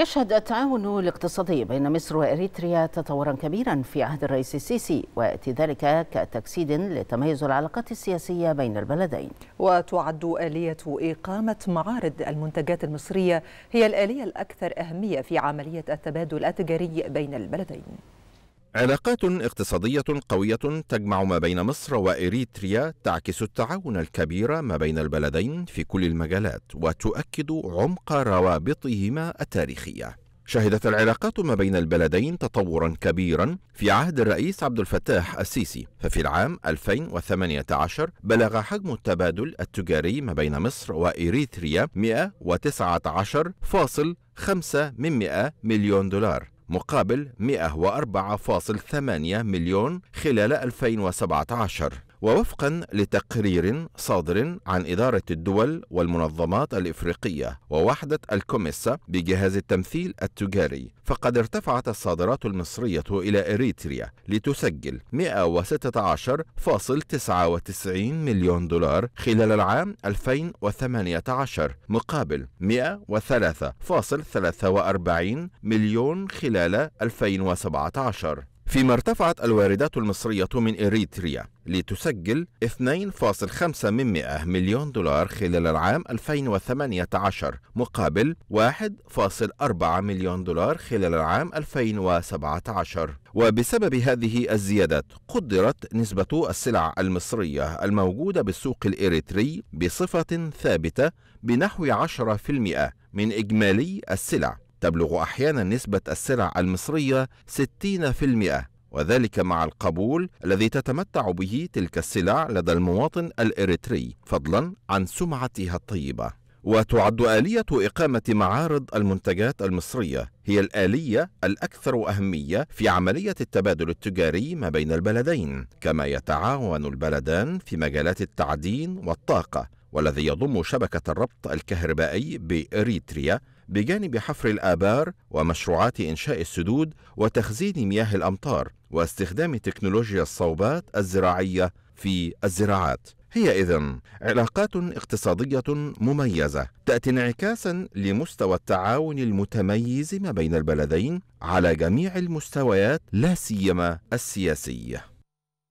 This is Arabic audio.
يشهد التعاون الاقتصادي بين مصر وإريتريا تطورا كبيرا في عهد الرئيس السيسي ويأتي ذلك كتجسيد لتميز العلاقات السياسية بين البلدين وتعد آلية إقامة معارض المنتجات المصرية هي الآلية الأكثر أهمية في عملية التبادل التجاري بين البلدين علاقات اقتصادية قوية تجمع ما بين مصر وإريتريا تعكس التعاون الكبير ما بين البلدين في كل المجالات وتؤكد عمق روابطهما التاريخية. شهدت العلاقات ما بين البلدين تطورا كبيرا في عهد الرئيس عبد الفتاح السيسي ففي العام 2018 بلغ حجم التبادل التجاري ما بين مصر وإريتريا 119.5 مليون دولار مقابل 104.8 مليون خلال 2017 ووفقا لتقرير صادر عن إدارة الدول والمنظمات الإفريقية ووحدة الكوميسا بجهاز التمثيل التجاري فقد ارتفعت الصادرات المصرية إلى إريتريا لتسجل 116.99 مليون دولار خلال العام 2018 مقابل 103.43 مليون خلال 2017 فيما ارتفعت الواردات المصرية من إريتريا لتسجل 2.5 مليون دولار خلال العام 2018 مقابل 1.4 مليون دولار خلال العام 2017 وبسبب هذه الزيادات قدرت نسبة السلع المصرية الموجودة بالسوق الإريتري بصفة ثابتة بنحو 10% من إجمالي السلع تبلغ أحيانا نسبة السلع المصرية 60% وذلك مع القبول الذي تتمتع به تلك السلع لدى المواطن الإريتري فضلا عن سمعتها الطيبة وتعد آلية إقامة معارض المنتجات المصرية هي الآلية الأكثر أهمية في عملية التبادل التجاري ما بين البلدين، كما يتعاون البلدان في مجالات التعدين والطاقة، والذي يضم شبكة الربط الكهربائي بإريتريا بجانب حفر الآبار ومشروعات إنشاء السدود وتخزين مياه الأمطار واستخدام تكنولوجيا الصوبات الزراعية في الزراعات هي إذا علاقات اقتصادية مميزة تأتي انعكاسا لمستوى التعاون المتميز ما بين البلدين على جميع المستويات لا سيما السياسية